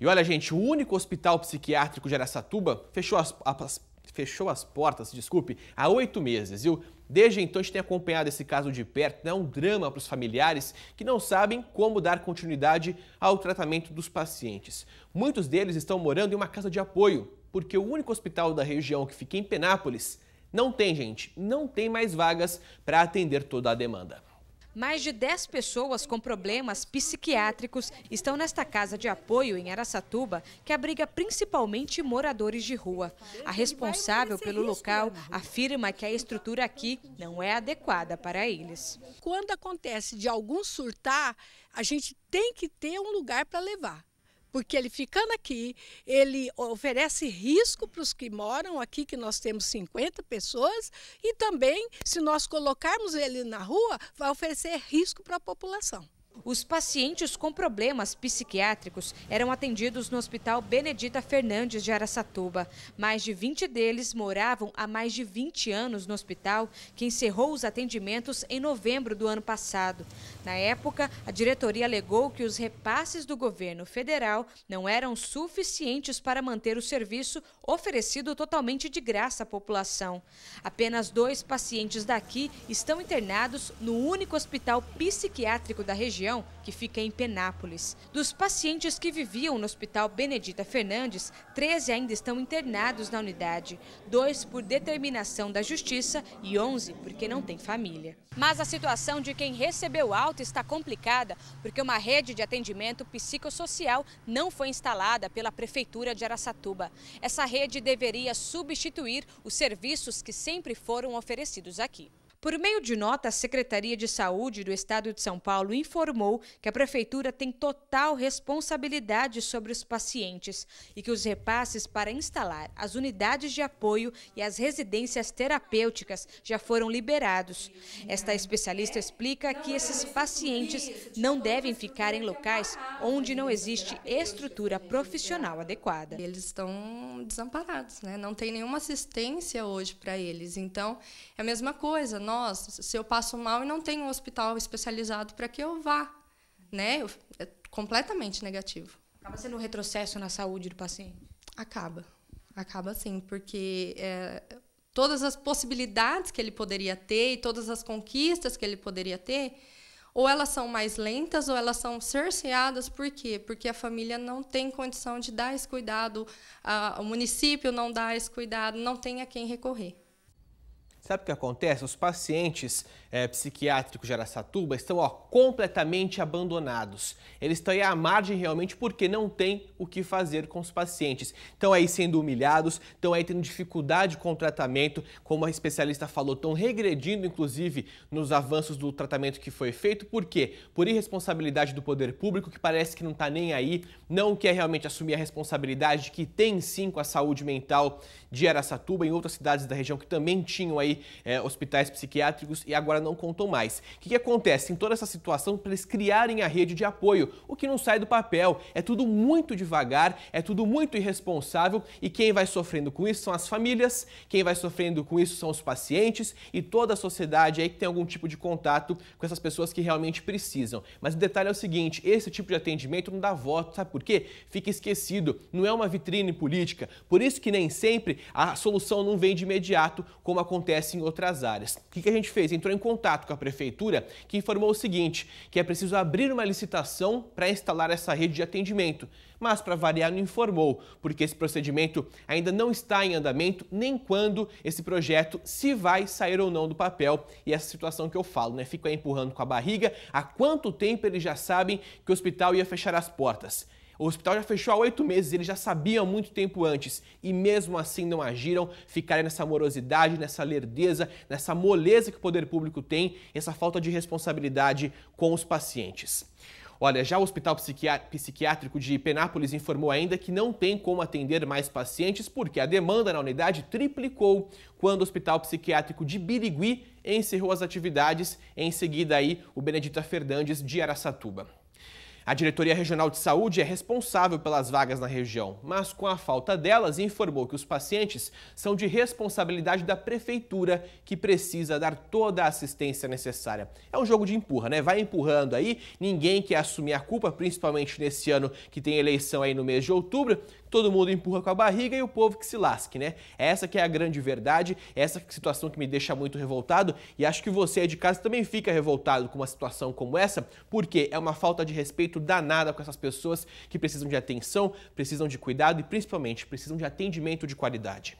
E olha, gente, o único hospital psiquiátrico de Aracatuba fechou as, as, fechou as portas, desculpe, há oito meses, viu? Desde então, a gente tem acompanhado esse caso de perto. É né? um drama para os familiares que não sabem como dar continuidade ao tratamento dos pacientes. Muitos deles estão morando em uma casa de apoio, porque o único hospital da região que fica em Penápolis não tem, gente, não tem mais vagas para atender toda a demanda. Mais de 10 pessoas com problemas psiquiátricos estão nesta casa de apoio em Aracatuba, que abriga principalmente moradores de rua. A responsável pelo local afirma que a estrutura aqui não é adequada para eles. Quando acontece de algum surtar, a gente tem que ter um lugar para levar. Porque ele ficando aqui, ele oferece risco para os que moram aqui, que nós temos 50 pessoas, e também, se nós colocarmos ele na rua, vai oferecer risco para a população. Os pacientes com problemas psiquiátricos eram atendidos no Hospital Benedita Fernandes de Araçatuba. Mais de 20 deles moravam há mais de 20 anos no hospital, que encerrou os atendimentos em novembro do ano passado. Na época, a diretoria alegou que os repasses do governo federal não eram suficientes para manter o serviço oferecido totalmente de graça à população. Apenas dois pacientes daqui estão internados no único hospital psiquiátrico da região região, que fica em Penápolis. Dos pacientes que viviam no Hospital Benedita Fernandes, 13 ainda estão internados na unidade, dois por determinação da Justiça e 11 porque não tem família. Mas a situação de quem recebeu alta está complicada, porque uma rede de atendimento psicossocial não foi instalada pela Prefeitura de Araçatuba. Essa rede deveria substituir os serviços que sempre foram oferecidos aqui. Por meio de nota, a Secretaria de Saúde do Estado de São Paulo informou que a Prefeitura tem total responsabilidade sobre os pacientes e que os repasses para instalar as unidades de apoio e as residências terapêuticas já foram liberados. Esta especialista explica que esses pacientes não devem ficar em locais onde não existe estrutura profissional adequada. Eles estão desamparados, né? não tem nenhuma assistência hoje para eles. Então, é a mesma coisa se eu passo mal e não tenho um hospital especializado para que eu vá, né? Eu, é completamente negativo. Acaba sendo um retrocesso na saúde do paciente? Acaba. Acaba sim, porque é, todas as possibilidades que ele poderia ter e todas as conquistas que ele poderia ter, ou elas são mais lentas ou elas são cerceadas. Por quê? Porque a família não tem condição de dar esse cuidado, a, o município não dá esse cuidado, não tem a quem recorrer. Sabe o que acontece? Os pacientes é, eh, psiquiátricos de Aracatuba estão ó, completamente abandonados. Eles estão aí à margem realmente porque não tem o que fazer com os pacientes. Estão aí sendo humilhados, estão aí tendo dificuldade com o tratamento, como a especialista falou, estão regredindo inclusive nos avanços do tratamento que foi feito. Por quê? Por irresponsabilidade do poder público que parece que não está nem aí, não quer realmente assumir a responsabilidade que tem sim com a saúde mental de Aracatuba e outras cidades da região que também tinham aí é, hospitais psiquiátricos e agora não contam mais. O que, que acontece em toda essa situação para eles criarem a rede de apoio? O que não sai do papel. É tudo muito devagar, é tudo muito irresponsável e quem vai sofrendo com isso são as famílias, quem vai sofrendo com isso são os pacientes e toda a sociedade aí que tem algum tipo de contato com essas pessoas que realmente precisam. Mas o detalhe é o seguinte: esse tipo de atendimento não dá voto, sabe por quê? Fica esquecido, não é uma vitrine política. Por isso que nem sempre a solução não vem de imediato, como acontece acontece em outras áreas. O que a gente fez? Entrou em contato com a prefeitura, que informou o seguinte, que é preciso abrir uma licitação para instalar essa rede de atendimento. Mas, para variar, não informou, porque esse procedimento ainda não está em andamento, nem quando esse projeto se vai sair ou não do papel. E essa situação que eu falo, né? Fica empurrando com a barriga. Há quanto tempo eles já sabem que o hospital ia fechar as portas? O hospital já fechou há oito meses, eles já sabiam muito tempo antes e mesmo assim não agiram, ficaram nessa morosidade, nessa lerdeza, nessa moleza que o poder público tem, essa falta de responsabilidade com os pacientes. Olha, já o Hospital Psiquiátrico de Penápolis informou ainda que não tem como atender mais pacientes porque a demanda na unidade triplicou quando o Hospital Psiquiátrico de Birigui encerrou as atividades, em seguida aí o Benedita Fernandes de Araçatuba. A Diretoria Regional de Saúde é responsável pelas vagas na região, mas com a falta delas, informou que os pacientes são de responsabilidade da prefeitura, que precisa dar toda a assistência necessária. É um jogo de empurra, né? Vai empurrando aí, ninguém quer assumir a culpa, principalmente nesse ano que tem eleição aí no mês de outubro todo mundo empurra com a barriga e o povo que se lasque, né? Essa que é a grande verdade, essa situação que me deixa muito revoltado e acho que você aí de casa também fica revoltado com uma situação como essa, porque é uma falta de respeito danada com essas pessoas que precisam de atenção, precisam de cuidado e principalmente precisam de atendimento de qualidade.